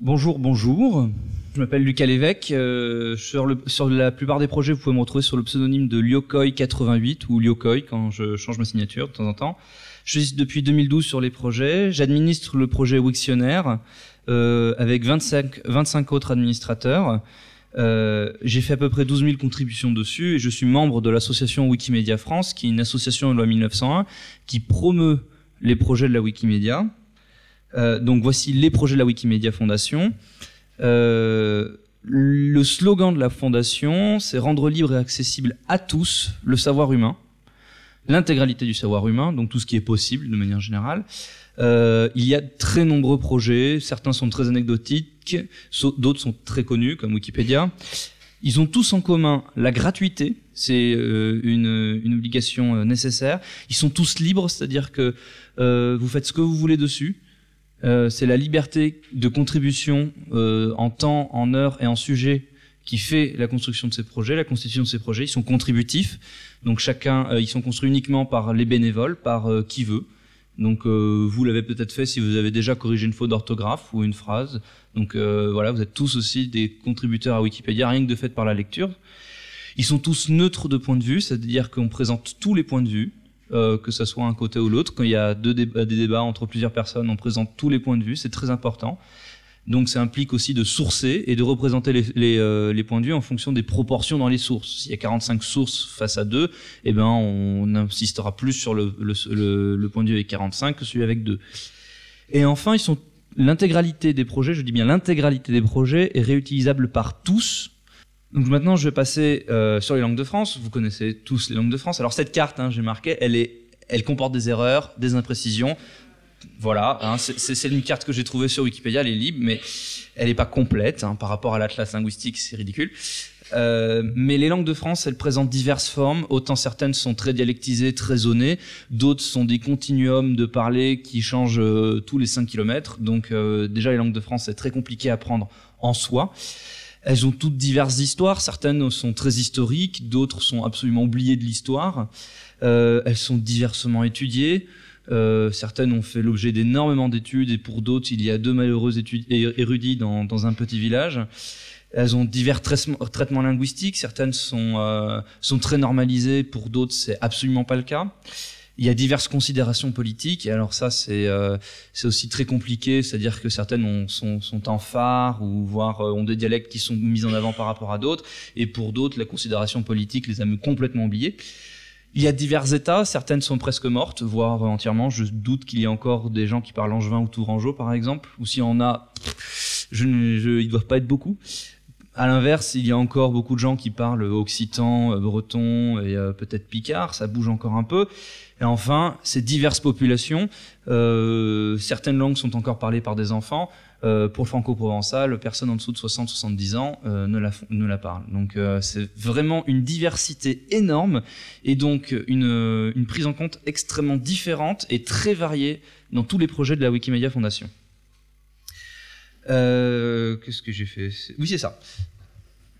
Bonjour, bonjour. Je m'appelle Lucas Lévesque. Euh, sur, la plupart des projets, vous pouvez me retrouver sur le pseudonyme de Lyokoi88 ou Lyokoi quand je change ma signature de temps en temps. Je suis depuis 2012 sur les projets. J'administre le projet Wiktionnaire euh, avec 25, 25 autres administrateurs. Euh, j'ai fait à peu près 12 000 contributions dessus et je suis membre de l'association Wikimedia France, qui est une association de loi 1901 qui promeut les projets de la Wikimedia. Euh, donc voici les projets de la Wikimedia Fondation. Euh, le slogan de la fondation, c'est rendre libre et accessible à tous le savoir humain l'intégralité du savoir humain, donc tout ce qui est possible de manière générale. Euh, il y a très nombreux projets, certains sont très anecdotiques, d'autres sont très connus, comme Wikipédia. Ils ont tous en commun la gratuité, c'est euh, une, obligation euh, nécessaire. Ils sont tous libres, c'est-à-dire que vous faites ce que vous voulez dessus. c'est la liberté de contribution en temps, en heure et en sujet qui fait la construction de ces projets, la constitution de ces projets. Ils sont contributifs, donc chacun, euh, ils sont construits uniquement par les bénévoles, par euh, qui veut. Donc euh, vous l'avez peut-être fait si vous avez déjà corrigé une faute d'orthographe ou une phrase. Donc voilà, vous êtes tous aussi des contributeurs à Wikipédia, rien que de fait par la lecture. Ils sont tous neutres de point de vue, c'est-à-dire qu'on présente tous les points de vue, que ce soit un côté ou l'autre. Quand il y a deux des débats entre plusieurs personnes, on présente tous les points de vue, c'est très important. Donc ça implique aussi de sourcer et de représenter euh, les, points de vue en fonction des proportions dans les sources. S'il y a 45 sources face à 2, eh ben on insistera plus sur le, point de vue avec 45 que celui avec 2. Et enfin, ils sont l'intégralité des projets, je dis bien l'intégralité des projets est réutilisable par tous. Donc maintenant, je vais passer euh, sur les langues de France. Vous connaissez tous les langues de France. Alors cette carte, hein, j'ai marqué, elle est elle comporte des erreurs, des imprécisions voilà, hein, c'est une carte que j'ai trouvée sur Wikipédia, elle est libre, mais elle n'est pas complète hein, par rapport à l'atlas linguistique, c'est ridicule. Euh, mais les langues de France, elles présentent diverses formes, autant certaines sont très dialectisées, très zonées, d'autres sont des continuums de parler qui changent euh, tous les 5 km, donc euh, déjà les langues de France, c'est très compliqué à apprendre en soi. Elles ont toutes diverses histoires, certaines sont très historiques, d'autres sont absolument oubliées de l'histoire, elles sont diversement étudiées. Euh, certaines ont fait l'objet d'énormément d'études et pour d'autres, il y a deux malheureuses études érudites dans, dans un petit village. Elles ont divers traitements linguistiques. Certaines sont, euh, sont très normalisées, pour d'autres, c'est absolument pas le cas. Il y a diverses considérations politiques, et alors ça, c'est euh, aussi très compliqué, c'est-à-dire que certaines sont, sont en phare, ou voire ont des dialectes qui sont mis en avant par rapport à d'autres, et pour d'autres, la considération politique les a complètement oubliées il y a divers états, certaines sont presque mortes, voire entièrement. Je doute qu'il y ait encore des gens qui parlent angevin ou tourangeau, par exemple. Ou s'il y en a, je, ne ils doivent pas être beaucoup. À l'inverse, il y a encore beaucoup de gens qui parlent occitan, euh, breton et euh, peut-être picard. Ça bouge encore un peu. Et enfin, ces diverses populations, euh, certaines langues sont encore parlées par des enfants. Euh, pour le franco-provençal, personne en dessous de 60-70 ans euh, ne, la, ne parle. Donc c'est vraiment une diversité énorme et donc une, prise en compte extrêmement différente et très variée dans tous les projets de la Wikimedia Foundation. qu'est-ce que j'ai fait Oui, c'est ça.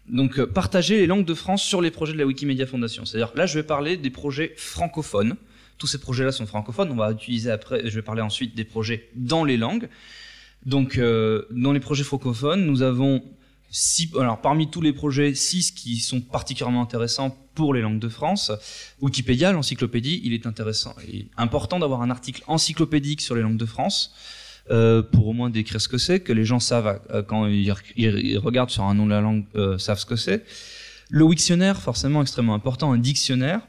Donc, partager les langues de France sur les projets de la Wikimedia Foundation. C'est-à-dire, là, je vais parler des projets francophones tous ces projets-là sont francophones. On va utiliser après, je vais parler ensuite des projets dans les langues. Donc, euh, dans les projets francophones, nous avons six, alors parmi tous les projets, six qui sont particulièrement intéressants pour les langues de France. Wikipédia, l'encyclopédie, il est intéressant et important d'avoir un article encyclopédique sur les langues de France. Euh, pour au moins décrire ce que c'est, que les gens savent euh, quand ils, regardent sur un nom de la langue, savent ce que c'est. Le Wiktionnaire, forcément extrêmement important, un dictionnaire.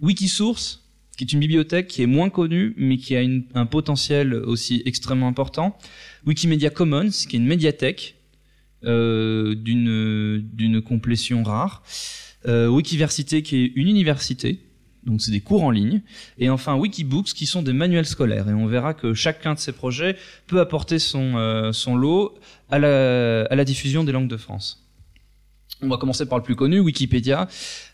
Wikisource, qui est une bibliothèque qui est moins connue, mais qui a un potentiel aussi extrêmement important. Wikimedia Commons, qui est une médiathèque euh, d'une complétion rare. Euh, Wikiversité, qui est une université, donc c'est des cours en ligne. Et enfin Wikibooks, qui sont des manuels scolaires. Et on verra que chacun de ces projets peut apporter son, euh, son lot à la diffusion des langues de France. On va commencer par le plus connu, Wikipédia.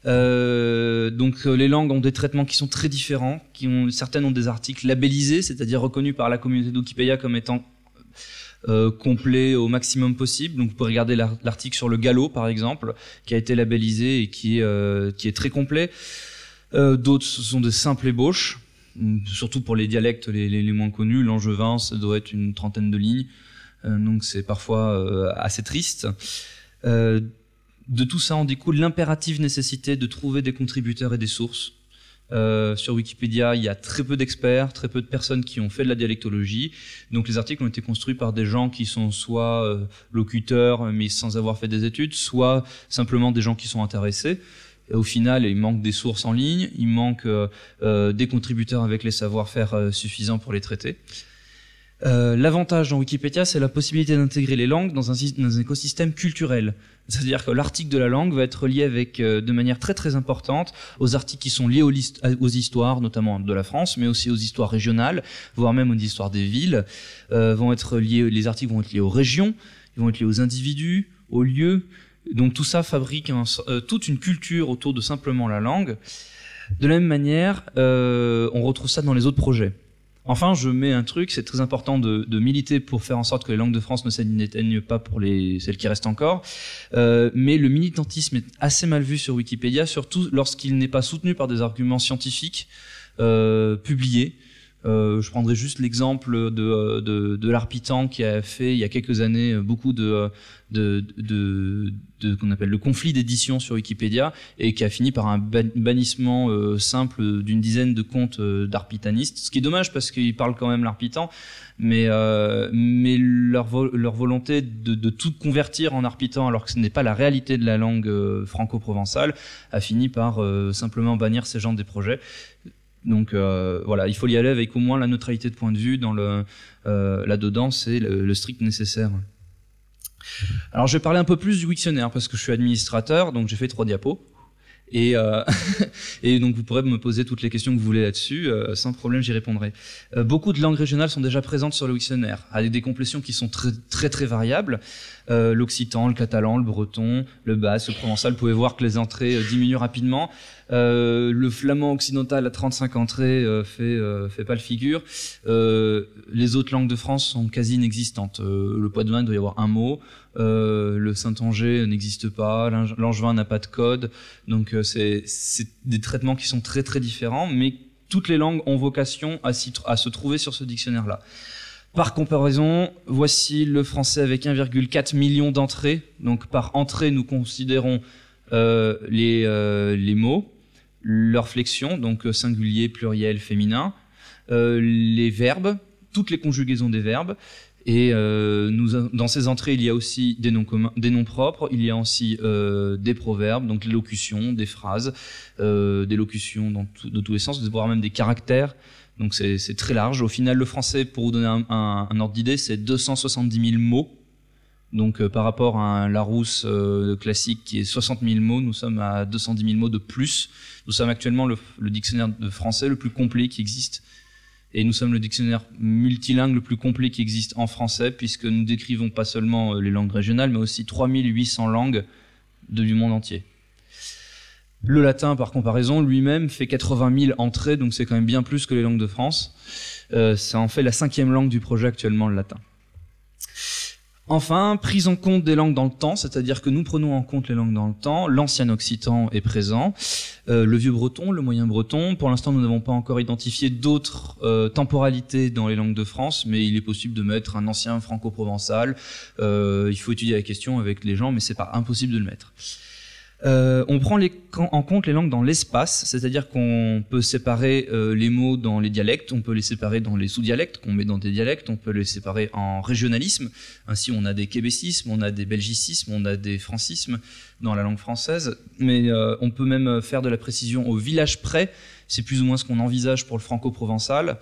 Euh, donc euh, les langues ont des traitements qui sont très différents, qui ont certaines ont des articles labellisés, c'est-à-dire reconnus par la communauté de Wikipédia comme étant euh, complet au maximum possible. Donc vous pouvez regarder l'article sur le galop par exemple, qui a été labellisé et qui est, euh, qui est très complet. D'autres sont des simples ébauches, surtout pour les dialectes les, les, moins connus. L'angevin, ça doit être une trentaine de lignes, donc c'est parfois assez triste de tout ça en découle l'impérative nécessité de trouver des contributeurs et des sources. Euh, sur Wikipédia, il y a très peu d'experts, très peu de personnes qui ont fait de la dialectologie. Donc les articles ont été construits par des gens qui sont soit euh, locuteurs mais sans avoir fait des études, soit simplement des gens qui sont intéressés. au final, il manque des sources en ligne, il manque euh, des contributeurs avec les savoir-faire suffisants pour les traiter. Euh, l'avantage dans Wikipédia, c'est la possibilité d'intégrer les langues dans un, écosystème culturel. C'est-à-dire que l'article de la langue va être lié avec, euh, de manière très très importante aux articles qui sont liés aux, histoires, notamment de la France, mais aussi aux histoires régionales, voire même aux histoires des villes. Euh, vont être liés, les articles vont être liés aux régions, ils vont être liés aux individus, aux lieux. Donc tout ça fabrique toute une culture autour de simplement la langue. De la même manière, on retrouve ça dans les autres projets. Enfin, je mets un truc, c'est très important de, militer pour faire en sorte que les langues de France ne s'éteignent pas pour les, celles qui restent encore. Euh, mais le militantisme est assez mal vu sur Wikipédia, surtout lorsqu'il n'est pas soutenu par des arguments scientifiques euh, publiés. Euh, je prendrai juste l'exemple euh, de, l'Arpitan qui a fait il y a quelques années euh, beaucoup de, de, qu'on appelle le conflit d'édition sur Wikipédia et qui a fini par un bannissement simple d'une dizaine de comptes d'arpitanistes. Ce qui est dommage parce qu'ils parlent quand même l'arpitan, mais mais leur volonté de, de, tout convertir en arpitan alors que ce n'est pas la réalité de la langue franco-provençale a fini par simplement bannir ces gens des projets. Donc euh, voilà, il faut y aller avec au moins la neutralité de point de vue dans le euh, là-dedans, c'est le, strict nécessaire. Alors je vais parler un peu plus du Wiktionnaire parce que je suis administrateur, donc j'ai fait trois diapos. Et, euh, donc vous pourrez me poser toutes les questions que vous voulez là-dessus, euh, sans problème j'y répondrai. Euh, beaucoup de langues régionales sont déjà présentes sur le Wiktionnaire, avec des complétions qui sont très très, très variables. Euh, l'occitan, le catalan, le breton, le basse, le provençal. Vous pouvez voir que les entrées euh, diminuent rapidement. Euh, le flamand occidental à 35 entrées fait fait pas le figure. les autres langues de France sont quasi inexistantes. le poids doit y avoir un mot. le Saint-Angers n'existe pas. L'Angevin n'a pas de code. Donc c'est c'est des traitements qui sont très très différents, mais toutes les langues ont vocation à se trouver sur ce dictionnaire-là. Par comparaison, voici le français avec 1,4 million d'entrées. Donc par entrée, nous considérons euh, euh, les, mots, leur flexion, donc euh, singulier, pluriel, féminin, les verbes, toutes les conjugaisons des verbes. Et dans ces entrées, il y a aussi des noms, communs, des noms propres, il y a aussi des proverbes, donc des locutions, des phrases, des locutions dans de tous les sens, voire même des caractères, donc c'est très large. Au final, le français, pour vous donner un, ordre d'idée, c'est 270 000 mots. Donc euh, par rapport à un Larousse euh, classique qui est 60 000 mots, nous sommes à 210 000 mots de plus. Nous sommes actuellement le, dictionnaire de français le plus complet qui existe. Et nous sommes le dictionnaire multilingue le plus complet qui existe en français, puisque nous décrivons pas seulement euh, les langues régionales, mais aussi 3800 langues du monde entier. Le latin, par comparaison, lui-même fait 80 000 entrées, donc c'est quand même bien plus que les langues de France. Euh, ça en fait la cinquième langue du projet actuellement, le latin. Enfin, prise en compte des langues dans le temps, c'est-à-dire que nous prenons en compte les langues dans le temps. L'ancien occitan est présent, euh, le vieux breton, le moyen breton. Pour l'instant, nous n'avons pas encore identifié d'autres euh, temporalités dans les langues de France, mais il est possible de mettre un ancien franco-provençal. Euh, il faut étudier la question avec les gens, mais c'est pas impossible de le mettre. Euh, on prend en compte les langues dans l'espace, c'est-à-dire qu'on peut séparer euh, les mots dans les dialectes, on peut les séparer dans les sous-dialectes qu'on met dans des dialectes, on peut les séparer en régionalisme. Ainsi, on a des québécismes, on a des belgicismes, on a des francismes dans la langue française, mais euh, on peut même faire de la précision au village près, c'est plus ou moins ce qu'on envisage pour le franco-provençal.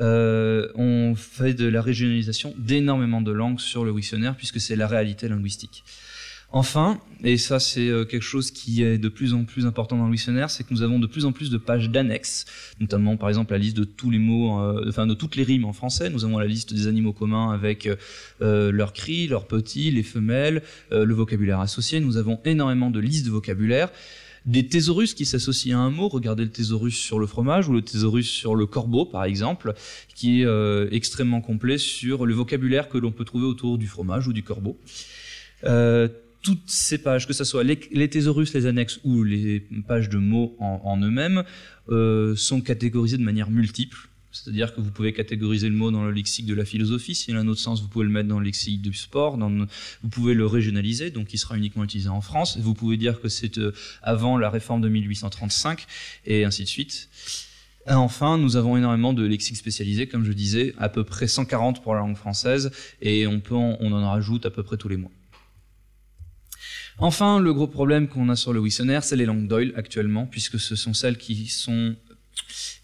on fait de la régionalisation d'énormément de langues sur le dictionnaire puisque c'est la réalité linguistique. Enfin, et ça c'est euh, quelque chose qui est de plus en plus important dans le dictionnaire, c'est que nous avons de plus en plus de pages d'annexes, notamment par exemple la liste de tous les mots, euh, enfin de toutes les rimes en français. Nous avons la liste des animaux communs avec euh, leurs cris, leurs petits, les femelles, le vocabulaire associé. Nous avons énormément de listes de vocabulaire. Des thésaurus qui s'associent à un mot, regardez le thésaurus sur le fromage ou le thésaurus sur le corbeau par exemple, qui est extrêmement complet sur le vocabulaire que l'on peut trouver autour du fromage ou du corbeau toutes ces pages, que ce soit les, thésaurus, les annexes ou les pages de mots en, eux-mêmes, euh, sont catégorisées de manière multiple. C'est-à-dire que vous pouvez catégoriser le mot dans le lexique de la philosophie, s'il a un autre sens, vous pouvez le mettre dans le lexique du sport, dans vous pouvez le régionaliser, donc il sera uniquement utilisé en France, vous pouvez dire que c'est euh, avant la réforme de 1835, et ainsi de suite. enfin, nous avons énormément de lexiques spécialisés, comme je disais, à peu près 140 pour la langue française, et on, on en rajoute à peu près tous les mois. Enfin, le gros problème qu'on a sur le Wissonnaire, c'est les langues Doyle actuellement, puisque ce sont celles qui, sont,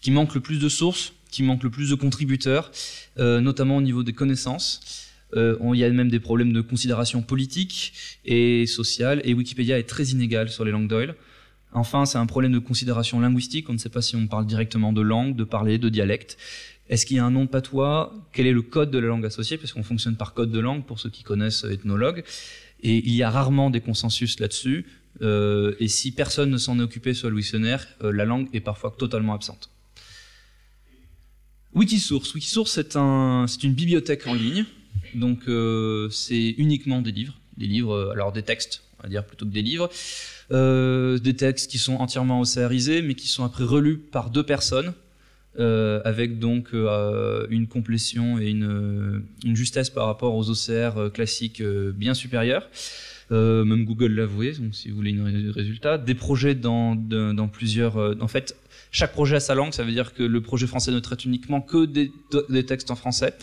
qui manquent le plus de sources, qui manquent le plus de contributeurs, euh, notamment au niveau des connaissances. Euh, il y a même des problèmes de considération politique et sociale, et Wikipédia est très inégale sur les langues Doyle. Enfin, c'est un problème de considération linguistique. On ne sait pas si on parle directement de langue, de parler, de dialecte. Est-ce qu'il y a un nom de patois Quel est le code de la langue associée Parce qu'on fonctionne par code de langue pour ceux qui connaissent euh, ethnologues. Et il y a rarement des consensus là-dessus. Euh, et si personne ne s'en est occupé sur le dictionnaire, euh, la langue est parfois totalement absente. Wikisource. Wikisource, c'est une bibliothèque en ligne. Donc, euh, c'est uniquement des livres. Des livres, alors des textes, on va dire plutôt que des livres. des textes qui sont entièrement océarisés, mais qui sont après relus par deux personnes euh, avec donc euh, une complétion et euh, une, justesse par rapport aux OCR classiques bien supérieures. même Google l'avouait, donc si vous voulez une résultat. Des projets dans, dans plusieurs. en fait, chaque projet a sa langue, ça veut dire que le projet français ne traite uniquement que des, textes en français.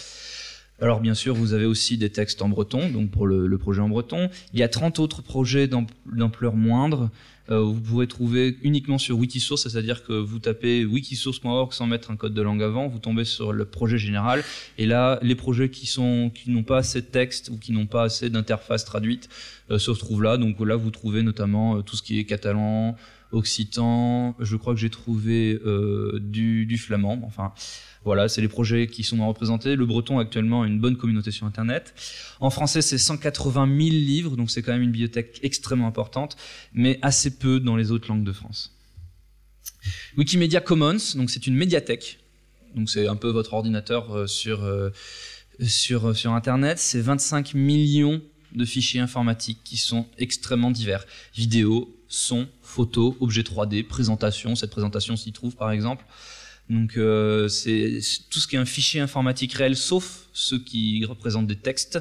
Alors bien sûr, vous avez aussi des textes en breton, donc pour le projet en breton. Il y a 30 autres projets d'ampleur moindre euh, vous pouvez trouver uniquement sur Wikisource, c'est-à-dire que vous tapez wikisource.org sans mettre un code de langue avant, vous tombez sur le projet général, et là, les projets qui sont qui n'ont pas assez de texte ou qui n'ont pas assez d'interface traduite euh, se retrouvent là. Donc là, vous trouvez notamment euh, tout ce qui est catalan, occitan, je crois que j'ai trouvé euh, du, flamand. Enfin, voilà, c'est les projets qui sont représentés. Le breton actuellement a une bonne communauté sur Internet. En français, c'est 180 000 livres, donc c'est quand même une bibliothèque extrêmement importante, mais assez peu dans les autres langues de France. Wikimedia Commons, donc c'est une médiathèque. Donc c'est un peu votre ordinateur euh, sur, euh, sur, sur Internet. C'est 25 millions de fichiers informatiques qui sont extrêmement divers. Vidéos, son, photo, objet 3D, présentation. Cette présentation s'y trouve par exemple. Donc euh, c'est tout ce qui est un fichier informatique réel, sauf ceux qui représentent des textes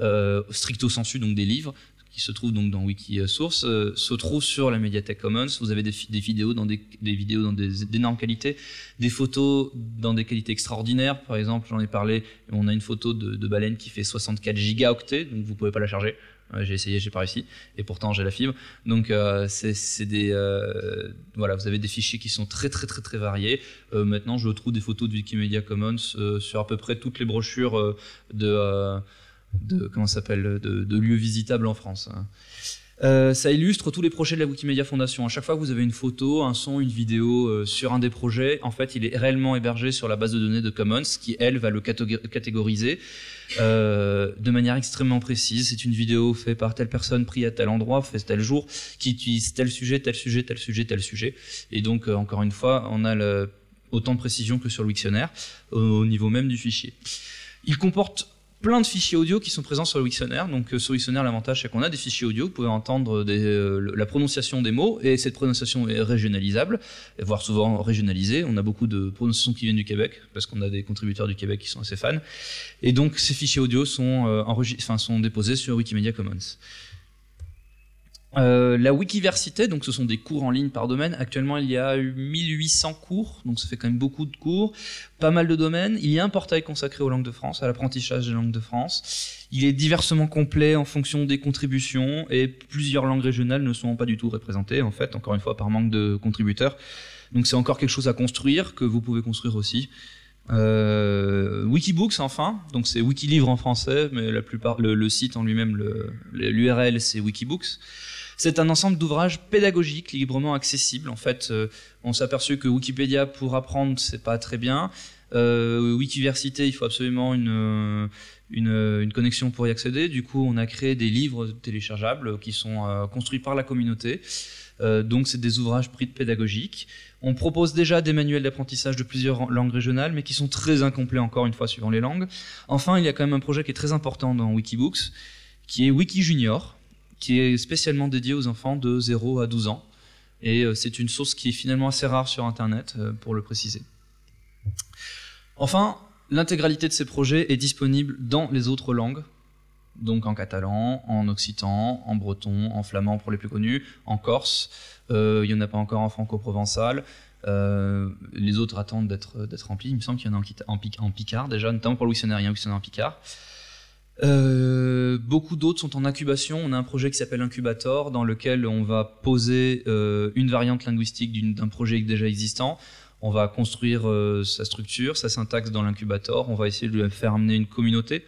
euh, stricto sensu, donc des livres qui se trouvent donc dans Wikisource, euh, se trouve sur la médiathèque Commons. Vous avez des, vidéos dans des, vidéos dans d'énormes qualités, des photos dans des qualités extraordinaires. Par exemple, j'en ai parlé, on a une photo de, baleine qui fait 64 gigaoctets, donc vous pouvez pas la charger j'ai essayé, j'ai pas réussi, et pourtant j'ai la fibre. Donc euh, c'est des euh, voilà, vous avez des fichiers qui sont très très très très variés. Euh, maintenant, je trouve des photos de Wikimedia Commons sur à peu près toutes les brochures de, comment s'appelle de, lieux visitables en France. Hein. ça illustre tous les projets de la Wikimedia Foundation. À chaque fois que vous avez une photo, un son, une vidéo sur un des projets, en fait, il est réellement hébergé sur la base de données de Commons, qui, elle, va le catégoriser. Euh, de manière extrêmement précise. C'est une vidéo faite par telle personne, prise à tel endroit, faite tel jour, qui utilise tel sujet, tel sujet, tel sujet, tel sujet. Et donc, euh, encore une fois, on a le, autant de précision que sur le Wiktionnaire, euh, au niveau même du fichier. Il comporte plein de fichiers audio qui sont présents sur le Wiktionnaire. Donc sur euh, le l'avantage c'est qu'on a des fichiers audio, vous pouvez entendre euh, la prononciation des mots, et cette prononciation est régionalisable, voire souvent régionalisée. On a beaucoup de prononciations qui viennent du Québec, parce qu'on a des contributeurs du Québec qui sont assez fans. Et donc ces fichiers audio sont, euh, sont déposés sur Wikimedia Commons. Euh, la Wikiversité, donc ce sont des cours en ligne par domaine. Actuellement, il y a 1800 cours, donc ça fait quand même beaucoup de cours, pas mal de domaines. Il y a un portail consacré aux langues de France, à l'apprentissage des langues de France. Il est diversement complet en fonction des contributions et plusieurs langues régionales ne sont pas du tout représentées, en fait, encore une fois, par manque de contributeurs. Donc c'est encore quelque chose à construire, que vous pouvez construire aussi. Euh, Wikibooks enfin, donc c'est Wikilivre en français, mais la plupart, le, le site en lui-même, l'URL c'est Wikibooks. C'est un ensemble d'ouvrages pédagogiques librement accessibles. En fait, euh, on s'est aperçu que Wikipédia pour apprendre, c'est pas très bien. Euh, Wikiversité, il faut absolument une, euh, une, connexion pour y accéder. Du coup, on a créé des livres téléchargeables qui sont construits par la communauté. donc, c'est des ouvrages pris de pédagogiques. On propose déjà des manuels d'apprentissage de plusieurs langues régionales, mais qui sont très incomplets encore une fois suivant les langues. Enfin, il y a quand même un projet qui est très important dans Wikibooks, qui est Wiki Junior qui est spécialement dédié aux enfants de 0 à 12 ans. Et euh, c'est une source qui est finalement assez rare sur Internet, euh, pour le préciser. Enfin, l'intégralité de ces projets est disponible dans les autres langues, donc en catalan, en occitan, en breton, en flamand pour les plus connus, en corse, euh, il n'y en a pas encore en franco-provençal, les autres attendent d'être remplis, il me semble qu'il y en a en, en, Picard déjà, notamment pour le Wiktionnaire, il y a en Picard. Euh, beaucoup d'autres sont en incubation. On a un projet qui s'appelle Incubator, dans lequel on va poser euh, une variante linguistique d'un projet déjà existant. On va construire euh, sa structure, sa syntaxe dans l'incubator. On va essayer de lui faire amener une communauté.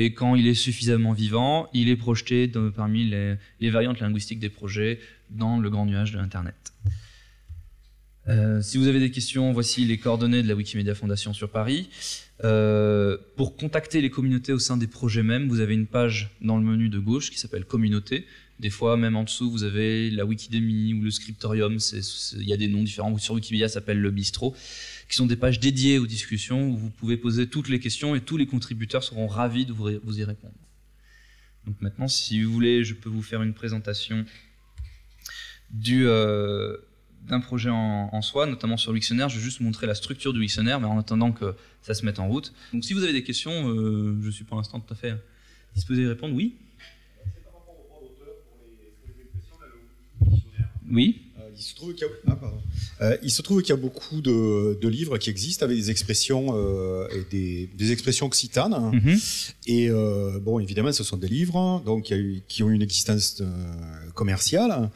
et quand il est suffisamment vivant, il est projeté parmi les variantes linguistiques des projets dans le grand nuage de l'Internet. Euh, si vous avez des questions, voici les coordonnées de la Wikimedia Fondation sur Paris. Euh, pour contacter les communautés au sein des projets mêmes, vous avez une page dans le menu de gauche qui s'appelle Communauté. Des fois, même en dessous, vous avez la Wikidémie ou le Scriptorium. Il y a des noms différents. Sur Wikimedia, ça s'appelle le Bistrot, qui sont des pages dédiées aux discussions où vous pouvez poser toutes les questions et tous les contributeurs seront ravis de vous, vous y répondre. Donc maintenant, si vous voulez, je peux vous faire une présentation du, euh, d'un projet en, soi, notamment sur Wiktionnaire. Je vais juste montrer la structure du Wiktionnaire, mais en attendant que ça se mette en route. Donc si vous avez des questions, euh, je suis pour l'instant tout à fait disposé à répondre. Oui Oui. Euh, il se, trouve qu'il y a, ah, euh, il se trouve qu'il y a beaucoup de, livres qui existent avec des expressions euh, et des, expressions occitanes. Mhm. Et bon, évidemment, ce sont des livres donc qui ont une existence commerciale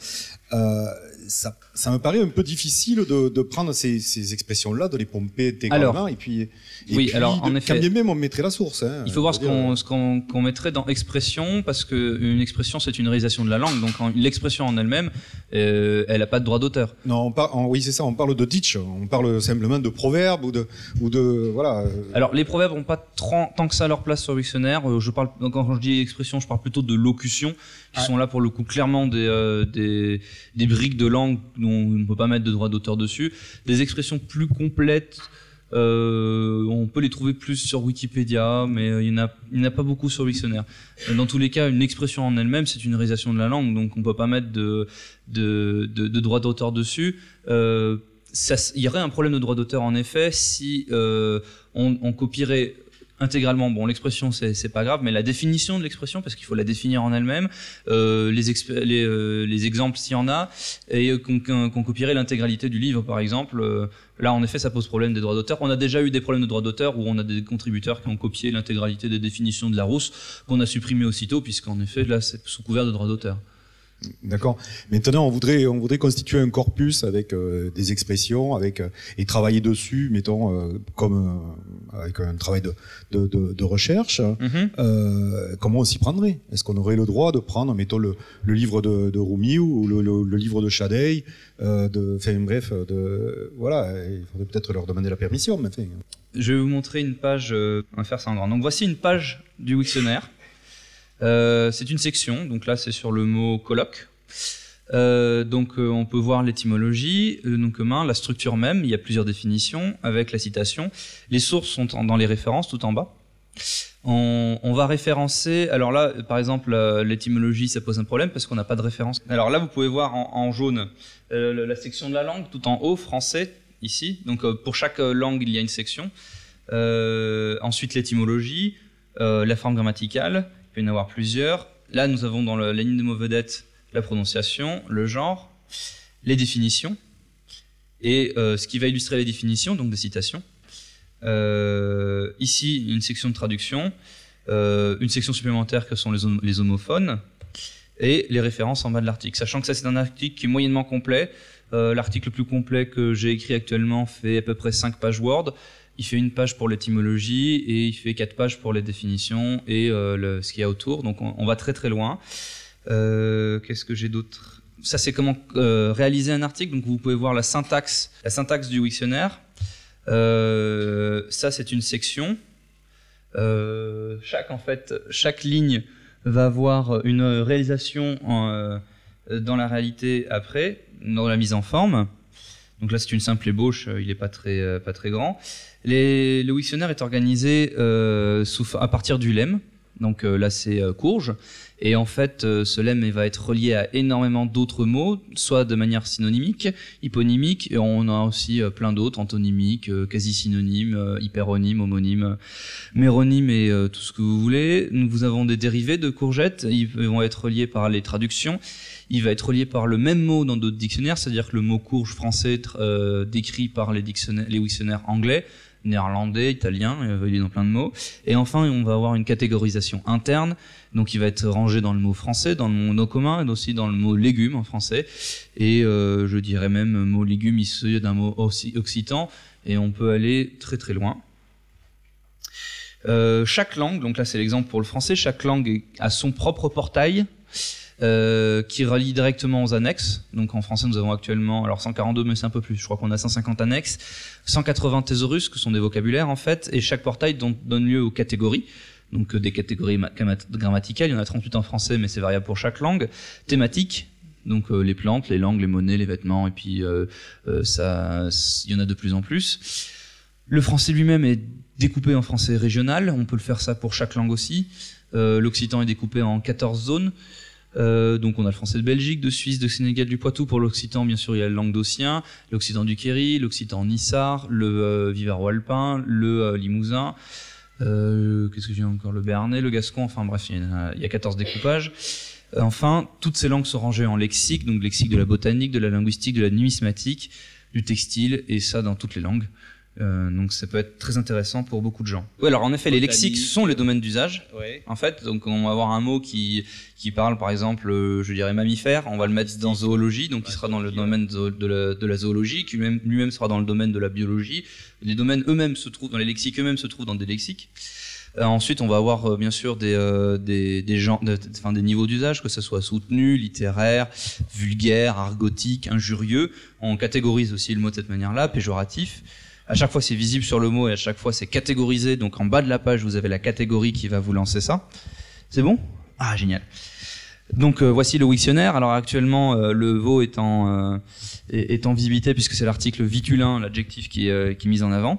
ça, me paraît un peu difficile de, prendre ces, expressions-là, de les pomper des et puis, et oui, puis alors, en effet, quand même on mettrait la source. Hein, il faut voir ce qu'on mettrait dans expression, parce qu'une expression, c'est une réalisation de la langue, donc l'expression en elle-même, euh, elle n'a pas de droit d'auteur. Non, oui, c'est ça, on parle de ditch, on parle simplement de proverbe ou de... Ou de voilà. Euh. Alors, les proverbes n'ont pas tant, que ça leur place sur le dictionnaire. Euh, je parle, quand je dis expression, je parle plutôt de locution qui sont là pour le coup clairement des, euh, des, des, briques de langue dont on ne peut pas mettre de droit d'auteur dessus, des expressions plus complètes. Euh, on peut les trouver plus sur Wikipédia, mais euh, il n'y en, en, a pas beaucoup sur Wiktionnaire. Euh, dans tous les cas, une expression en elle-même, c'est une réalisation de la langue, donc on ne peut pas mettre de, de, de, de droit d'auteur dessus. Euh, ça, il y aurait un problème de droit d'auteur en effet si euh, on, on, copierait intégralement. Bon, l'expression c'est pas grave, mais la définition de l'expression, parce qu'il faut la définir en elle-même, euh, les, euh, les, exemples s'il y en a, et qu'on copierait l'intégralité du livre, par exemple. Euh, là, en effet, ça pose problème des droits d'auteur. On a déjà eu des problèmes de droits d'auteur où on a des contributeurs qui ont copié l'intégralité des définitions de la rousse, qu'on a supprimé aussitôt, puisqu'en effet, là, c'est sous couvert de droits d'auteur. D'accord. Maintenant, on voudrait, on voudrait constituer un corpus avec euh, des expressions, avec euh, et travailler dessus, mettons euh, comme avec un travail de, recherche. Mhm. comment on s'y prendrait Est-ce qu'on aurait le droit de prendre, mettons le, livre de, Rumi ou le, livre de Chadeil De, enfin, bref, de voilà, il faudrait peut-être leur demander la permission. Je vais vous montrer une page. on va faire ça en grand. Donc voici une page du dictionnaire. Euh, c'est une section, donc là c'est sur le mot colloque. Euh, donc euh, on peut voir l'étymologie, le nom commun, la structure même, il y a plusieurs définitions avec la citation. Les sources sont dans les références tout en bas. On, va référencer, alors là par exemple l'étymologie ça pose un problème parce qu'on n'a pas de référence. Alors là vous pouvez voir en jaune la section de la langue tout en haut, français ici. Donc pour chaque langue il y a une section. ensuite l'étymologie, la forme grammaticale, peut y en avoir plusieurs. Là, nous avons dans la ligne de mots vedette, la prononciation, le genre, les définitions, et euh, ce qui va illustrer les définitions, donc des citations. Euh, ici, une section de traduction, euh, une section supplémentaire que sont les, les, homophones, et les références en bas de l'article. Sachant que ça, c'est un article qui est moyennement complet. l'article le plus complet que j'ai écrit actuellement fait à peu près 5 pages Word il fait une page pour l'étymologie et il fait quatre pages pour les définitions et euh, le, ce qu'il y a autour. Donc on, va très très loin. Euh, qu'est-ce que j'ai d'autre Ça c'est comment euh, réaliser un article. Donc vous pouvez voir la syntaxe, la syntaxe du Wiktionnaire. ça c'est une section. chaque en fait, chaque ligne va avoir une réalisation dans la réalité après, dans la mise en forme. Donc là, c'est une simple ébauche, euh, il n'est pas très, euh, pas très grand. Les, le Wiktionnaire est organisé euh, sous, à partir du lemme, donc euh, là c'est euh, courge. Et en fait, euh, ce lemme va être relié à énormément d'autres mots, soit de manière synonymique, hyponymique, et on a aussi plein d'autres, antonymiques, quasi synonymes, hyperonymes, homonyme, méronymes, et tout ce que vous voulez. Nous avons des dérivés de courgettes, ils vont être reliés par les traductions, il va être relié par le même mot dans d'autres dictionnaires, c'est-à-dire que le mot courge français décrit par les, les dictionnaires anglais néerlandais, italien, il est dans plein de mots. Et enfin, on va avoir une catégorisation interne, donc il va être rangé dans le mot français, dans le mot nom commun, et aussi dans le mot légume en français. Et euh, je dirais même mot légume issu d'un mot occitan, et on peut aller très très loin. Euh, chaque langue, donc là c'est l'exemple pour le français, chaque langue a son propre portail. Euh, qui relie directement aux annexes. Donc en français, nous avons actuellement, alors 142, mais c'est un peu plus, je crois qu'on a 150 annexes, 180 thésaurus, que sont des vocabulaires en fait, et chaque portail donne lieu aux catégories. Donc euh, des catégories grammaticales, il y en a 38 en français, mais c'est variable pour chaque langue. Thématiques, donc euh, les plantes, les langues, les monnaies, les vêtements, et puis ça, il y en a de plus en plus. Le français lui-même est découpé en français régional, on peut le faire ça pour chaque langue aussi. L'occitan est découpé en 14 zones. Euh, donc on a le français de Belgique, de Suisse, de Sénégal, du Poitou. Pour l'occitan, bien sûr, il y a le languedocien, l'occitan du Kerry, l'occitan nissar le euh, vivaro alpin, le euh, limousin. Euh, qu'est-ce que j'ai encore Le béarnais, le gascon. Enfin bref, il y a, il y a 14 découpages. Enfin, toutes ces langues sont rangées en lexique, donc lexique de la botanique, de la linguistique, de la numismatique, du textile, et ça dans toutes les langues. Euh, donc ça peut être très intéressant pour beaucoup de gens. Oui, alors en effet, les lexiques sont les domaines d'usage. Oui. En fait, donc on va avoir un mot qui, qui parle, par exemple, euh, je dirais mammifère, on va le mettre dans zoologie, donc il sera dans le domaine de la, zoologie, qui lui-même sera dans le domaine de la biologie. Les domaines eux-mêmes se trouvent, dans les lexiques eux-mêmes se trouvent dans des lexiques. Euh, ensuite, on va avoir bien sûr des, des, des, gens, des niveaux d'usage, que ce soit soutenu, littéraire, vulgaire, argotique, injurieux. On catégorise aussi le mot de cette manière-là, péjoratif à chaque fois c'est visible sur le mot et à chaque fois c'est catégorisé. Donc en bas de la page, vous avez la catégorie qui va vous lancer ça. C'est bon Ah, génial. Donc euh, voici le Wiktionnaire. Alors actuellement, euh, le veau est en, euh, est, en visibilité puisque c'est l'article viculin, l'adjectif qui, qui, est mis en avant.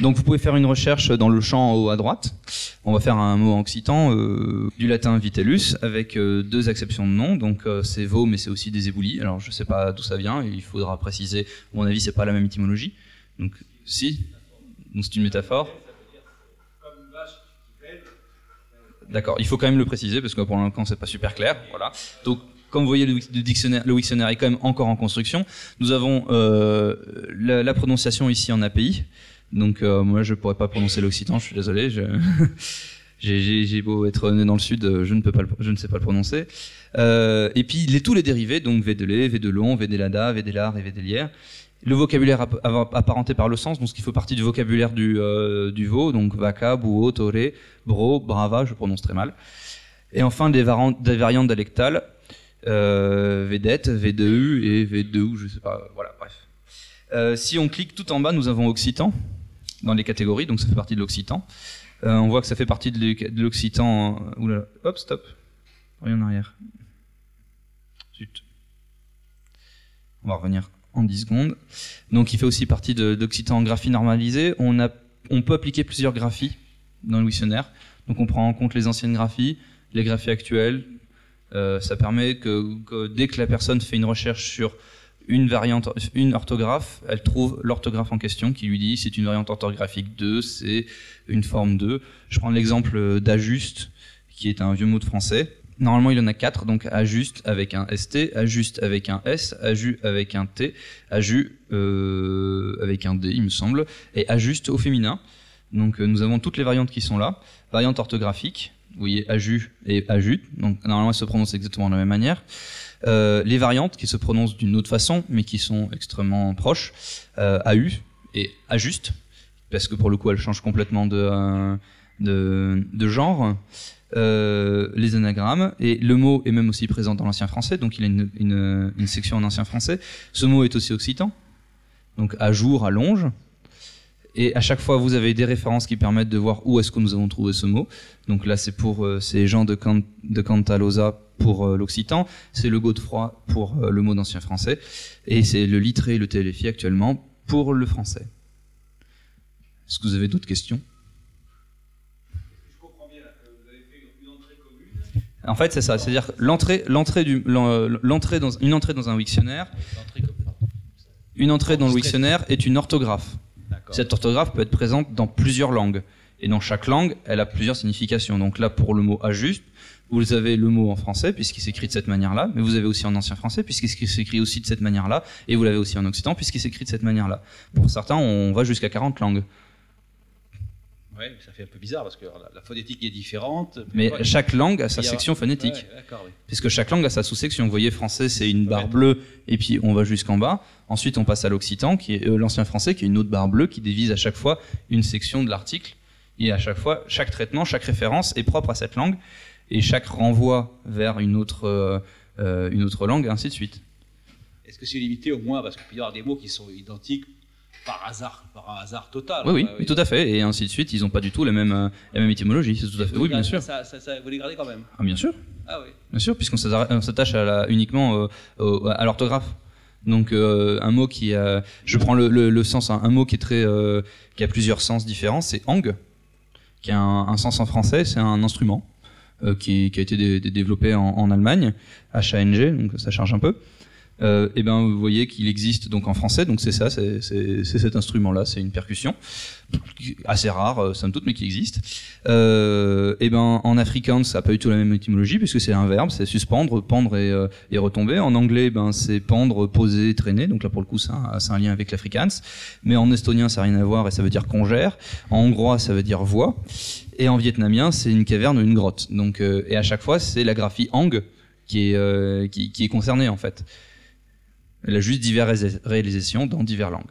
Donc vous pouvez faire une recherche dans le champ en haut à droite. On va faire un mot en occitan euh, du latin vitellus avec euh, deux exceptions de nom. Donc euh, c'est veau mais c'est aussi des éboulis. Alors je ne sais pas d'où ça vient, il faudra préciser. mon avis, ce n'est pas la même étymologie. Donc si c'est une métaphore. D'accord, il faut quand même le préciser parce que pour l'instant c'est pas super clair. Voilà. Donc comme vous voyez, le, dictionnaire, le est quand même encore en construction. Nous avons la prononciation ici en API. Donc euh, moi, je pourrais pas prononcer l'occitan, je suis désolé. J'ai beau être né dans le sud, euh, je ne, peux pas je ne sais pas le prononcer. Euh, et puis tous les dérivés, donc Védelé, Védelon, védelada, védelar et védelière Le vocabulaire apparenté par le sens, donc ce qui fait partie du vocabulaire du, veau, donc vaca, ou tore bro, brava, je prononce très mal. Et enfin des, variantes, des variantes dialectales, euh, v et V2U, je sais pas, voilà, bref. si on clique tout en bas, nous avons Occitan dans les catégories, donc ça fait partie de l'occitan. Euh, on voit que ça fait partie de l'occitan. Hein. Oula, hop, stop. en arrière. Zut. On va revenir en 10 secondes. Donc il fait aussi partie de, l'occitan en graphie normalisée. On, peut appliquer plusieurs graphies dans le questionnaire. Donc on prend en compte les anciennes graphies, les graphies actuelles. Euh, ça permet que, dès que la personne fait une recherche sur une variante, une orthographe, elle trouve l'orthographe en question qui lui dit c'est une variante orthographique 2, c'est une forme 2. Je prends l'exemple d'ajuste, qui est un vieux mot de français. Normalement, il y en a quatre, donc ajuste avec un ST, ajuste avec un S, aju avec un T, aju euh, avec un D, il me semble, et ajuste au féminin. Donc euh, nous avons toutes les variantes qui sont là. Variante orthographique, vous voyez aju et ajuste, donc normalement elles se prononcent exactement de la même manière. Euh, les variantes qui se prononcent d'une autre façon, mais qui sont extrêmement proches, euh, AU et juste », parce que pour le coup elles changent complètement de, euh, genre. Euh, les anagrammes, et le mot est même aussi présent dans l'ancien français, donc il a une, une section en ancien français. Ce mot est aussi occitan, donc à jour, à longe, et à chaque fois, vous avez des références qui permettent de voir où est-ce que nous avons trouvé ce mot. Donc là, c'est pour euh, ces gens de, de Cantalosa pour euh, l'occitan, c'est le Godefroy pour euh, le mot d'ancien français, et c'est le litré et le téléfi actuellement pour le français. Est-ce que vous avez d'autres questions Je comprends bien, vous avez fait une entrée commune. En fait, c'est ça, c'est-à-dire l'entrée, l'entrée du, l'entrée dans, une entrée dans un dictionnaire, une entrée dans le dictionnaire est une orthographe. Cette orthographe peut être présente dans plusieurs langues. Et dans chaque langue, elle a plusieurs significations. Donc là, pour le mot ajuste, vous avez le mot en français, puisqu'il s'écrit de cette manière-là, mais vous avez aussi en ancien français, puisqu'il s'écrit aussi de cette manière-là, et vous l'avez aussi en occitan, puisqu'il s'écrit de cette manière-là. Pour certains, on va jusqu'à 40 langues. Oui, ça fait un peu bizarre parce que la, phonétique est différente. Mais chaque langue a sa section phonétique. Parce que Puisque chaque langue a sa sous-section. Vous voyez, français, c'est une barre bleue et puis on va jusqu'en bas. Ensuite, on passe à l'occitan, qui est euh, l'ancien français, qui est une autre barre bleue qui dévise à chaque fois une section de l'article. Et à chaque fois, chaque traitement, chaque référence est propre à cette langue. Et chaque renvoi vers une autre, euh, euh, une autre langue, et ainsi de suite. Est-ce que c'est limité au moins Parce qu'il peut y avoir des mots qui sont identiques par hasard, par hasard total. Oui, oui, tout à fait, et ainsi de suite. Ils n'ont pas du tout la même, euh, même étymologie, c'est tout à fait. Oui, bien sûr. Ça, ça, vous les quand même ah, Bien sûr. Ah bien sûr, puisqu'on s'attache à uniquement à l'orthographe. Donc euh, un mot qui a, je prends le, sens, hein, un mot euh, qui a plusieurs sens différents, c'est ang, qui a un, sens en français, c'est un instrument qui, a été développé en, en Allemagne, h donc ça charge un peu euh, et eh ben vous voyez qu'il existe donc en français, donc c'est ça, c'est cet instrument-là, c'est une percussion assez rare, euh, somme toute, mais qui existe. Euh, et eh ben en afrikaans, ça n'a pas du tout la même étymologie puisque c'est un verbe, c'est suspendre, pendre et, euh, retomber. En anglais, ben c'est pendre, poser, traîner. Donc là pour le coup, c'est un, lien avec l'afrikaans. Mais en estonien, ça n'a rien à voir et ça veut dire congère. En hongrois, ça veut dire voix. Et en vietnamien, c'est une caverne ou une grotte. Donc euh, et à chaque fois, c'est la graphie hang qui est, concernée, qui, est concernée en fait. Elle a juste divers réalisations dans divers langues.